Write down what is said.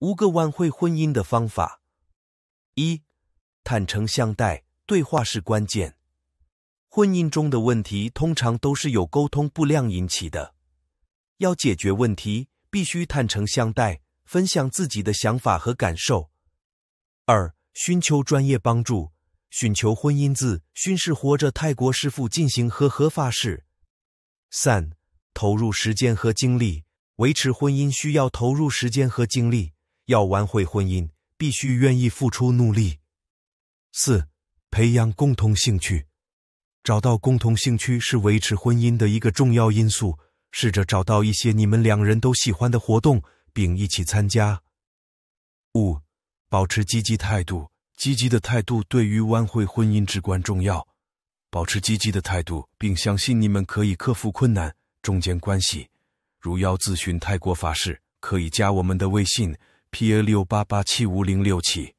五个挽回婚姻的方法：一、坦诚相待，对话是关键。婚姻中的问题通常都是由沟通不良引起的，要解决问题，必须坦诚相待，分享自己的想法和感受。二、寻求专业帮助，寻求婚姻咨，训视或者泰国师傅进行和合法式。三、投入时间和精力，维持婚姻需要投入时间和精力。要挽回婚姻，必须愿意付出努力。四、培养共同兴趣，找到共同兴趣是维持婚姻的一个重要因素。试着找到一些你们两人都喜欢的活动，并一起参加。五、保持积极态度，积极的态度对于挽回婚姻至关重要。保持积极的态度，并相信你们可以克服困难，重建关系。如要咨询泰国法事，可以加我们的微信。P a 六八八七五零六七。